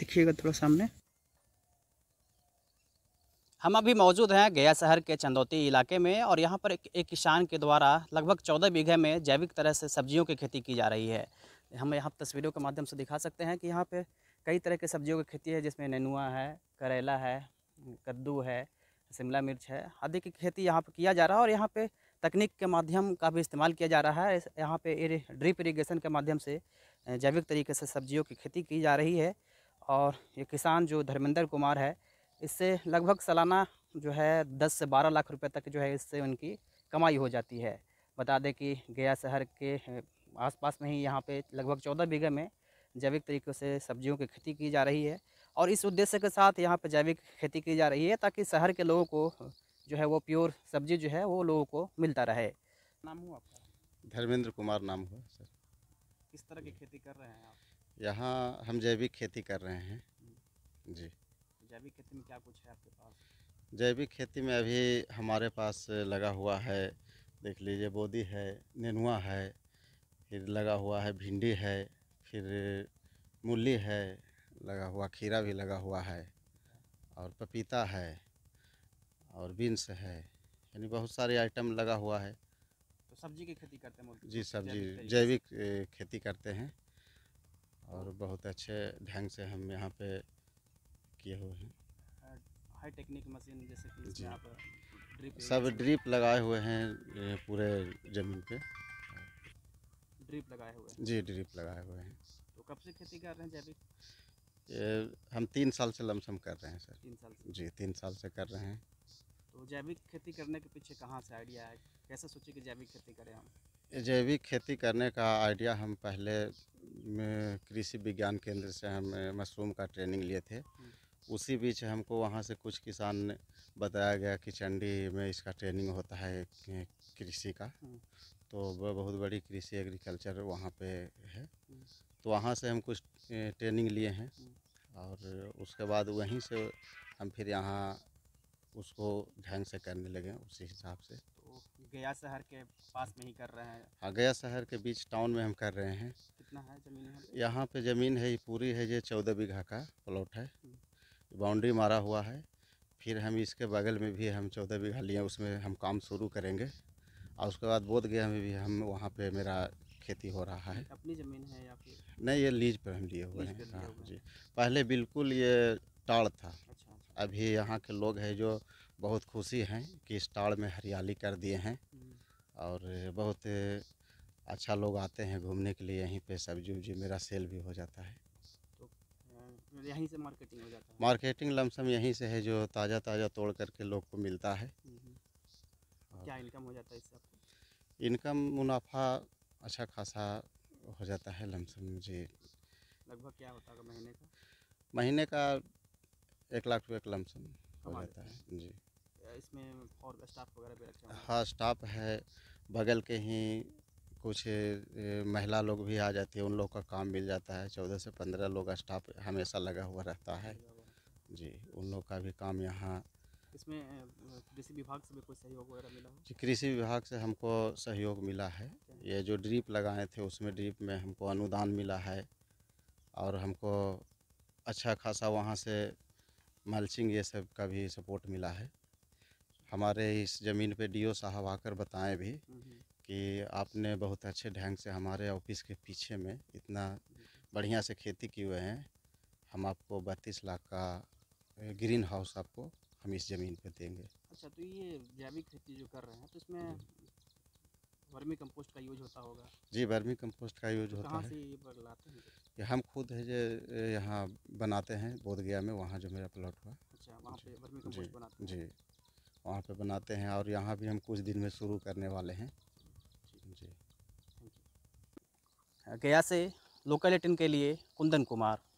दिखिएगा थोड़ा सामने हम अभी मौजूद हैं गया शहर के चंदौती इलाके में और यहाँ पर एक, एक किसान के द्वारा लगभग चौदह बीघे में जैविक तरह से सब्जियों की खेती की जा रही है हम यहाँ तस्वीरों के माध्यम से दिखा सकते हैं कि यहाँ पे कई तरह के सब्जियों की खेती है जिसमें नेनुआ है करेला है कद्दू है शिमला मिर्च है आदि की खेती यहाँ पर किया जा रहा है और यहाँ पर तकनीक के माध्यम का भी इस्तेमाल किया जा रहा है यहाँ पे ड्रिप इरीगेशन के माध्यम से जैविक तरीके से सब्जियों की खेती की जा रही है और ये किसान जो धर्मेंद्र कुमार है इससे लगभग सालाना जो है दस से बारह लाख रुपए तक जो है इससे उनकी कमाई हो जाती है बता दें कि गया शहर के आसपास में ही यहाँ पे लगभग चौदह बीघे में जैविक तरीक़े से सब्जियों की खेती की जा रही है और इस उद्देश्य के साथ यहाँ पर जैविक खेती की जा रही है ताकि शहर के लोगों को जो है वो प्योर सब्जी जो है वो लोगों को मिलता रहे नाम हुआ आपका धर्मेंद्र कुमार नाम हुआ सर किस तरह की खेती कर रहे हैं आप यहाँ हम जैविक खेती कर रहे हैं जी जैविक खेती में क्या कुछ है आपके पास जैविक खेती में अभी हमारे पास लगा हुआ है देख लीजिए बोदी है नेनुआ है फिर लगा हुआ है भिंडी है फिर मूली है लगा हुआ खीरा भी लगा हुआ है और पपीता है और बीन्स है यानी बहुत सारे आइटम लगा हुआ है तो सब्जी की खेती करते हैं जी सब्जी जैविक खेती करते हैं और तो बहुत अच्छे ढंग से हम यहाँ पे किए हुए हैं हाई टेक्निक मशीन जैसे कि इसमें ड्रिप सब ड्रिप लगाए हुए हैं पूरे ज़मीन पे ड्रिप लगाए हुए हैं जी ड्रिप लगाए हुए हैं तो कब से खेती कर रहे हैं जैविक ये हम तीन साल से लमसम कर रहे हैं सर तीन साल से जी तीन साल से कर रहे हैं तो जैविक खेती करने के पीछे कहाँ से आइडिया है कैसे सोचे कि जैविक खेती करें हम जैविक खेती करने का आइडिया हम पहले कृषि विज्ञान केंद्र से हम मशरूम का ट्रेनिंग लिए थे हम्म। उसी बीच हमको वहाँ से कुछ किसान ने बताया गया कि चंडी में इसका ट्रेनिंग होता है कृषि का हम्म। तो बहुत बड़ी कृषि एग्रीकल्चर वहाँ पे है हम्म। तो वहाँ से हम कुछ ट्रेनिंग लिए हैं और उसके बाद वहीं से हम फिर यहाँ उसको ढंग से करने लगे उसी हिसाब से गया शहर के पास में ही कर रहे हैं हाँ गया शहर के बीच टाउन में हम कर रहे हैं कितना है ज़मीन यहाँ पे? यहाँ पे ज़मीन है ये पूरी है ये चौदह बीघा का प्लॉट है बाउंड्री हम्म। मारा हुआ है फिर हम इसके बगल में भी हम चौदह बीघा लिए उसमें हम काम शुरू करेंगे और उसके बाद बोध गया में भी हम वहाँ पे मेरा खेती हो रहा है अपनी ज़मीन है या फिर नहीं ये लीज पर हम लिए हाँ, हुए हैं जी पहले बिल्कुल ये टाड़ था अच्छा। अभी यहाँ के लोग हैं जो बहुत खुशी हैं कि इस टाड़ में हरियाली कर दिए हैं और बहुत अच्छा लोग आते हैं घूमने के लिए यहीं पे सब्जी उब्जी मेरा सेल भी हो जाता है तो, मतलब यहीं से मार्केटिंग हो जाता है मार्केटिंग लमसम यहीं से है जो ताज़ा ताज़ा तोड़ करके लोग को मिलता है हम्म। क्या इनकम हो जाता है इससे आपको इनकम मुनाफा अच्छा खासा हो जाता है लमसम मुझे लगभग क्या होता है महीने का महीने का एक लाख रुपये लमसम हो जाता है जी इसमें और स्टाफ वगैरह भी रखे हाँ स्टाफ है बगल के ही कुछ महिला लोग भी आ जाती है उन लोग का काम मिल जाता है चौदह से पंद्रह लोग स्टाफ हमेशा लगा हुआ रहता है जी उन लोग का भी काम यहाँ इसमें कृषि विभाग से भी कोई सहयोग वगैरह मिला जी कृषि विभाग से हमको सहयोग मिला है ये जो ड्रिप लगाए थे उसमें ड्रिप में हमको अनुदान मिला है और हमको अच्छा खासा वहाँ से मल्चिंग ये सब का भी सपोर्ट मिला है हमारे इस ज़मीन पे डीओ साहब आकर बताएं भी कि आपने बहुत अच्छे ढंग से हमारे ऑफिस के पीछे में इतना बढ़िया से खेती किए हुए हैं हम आपको बत्तीस लाख का ग्रीन हाउस आपको हम इस ज़मीन पे देंगे अच्छा तो ये जैविक खेती जो कर रहे हैं तो इसमें वर्मी कंपोस्ट का यूज होता होगा जी वर्मी कंपोस्ट का यूज तो होता है से लाते हैं ये हम खुद है जो यहाँ बनाते हैं बोध गया में वहाँ जो मेरा प्लॉट हुआ अच्छा वहाँ जी वहाँ पे बनाते हैं और यहाँ भी हम कुछ दिन में शुरू करने वाले हैं जी गया से लोकल एटिन के लिए कुंदन कुमार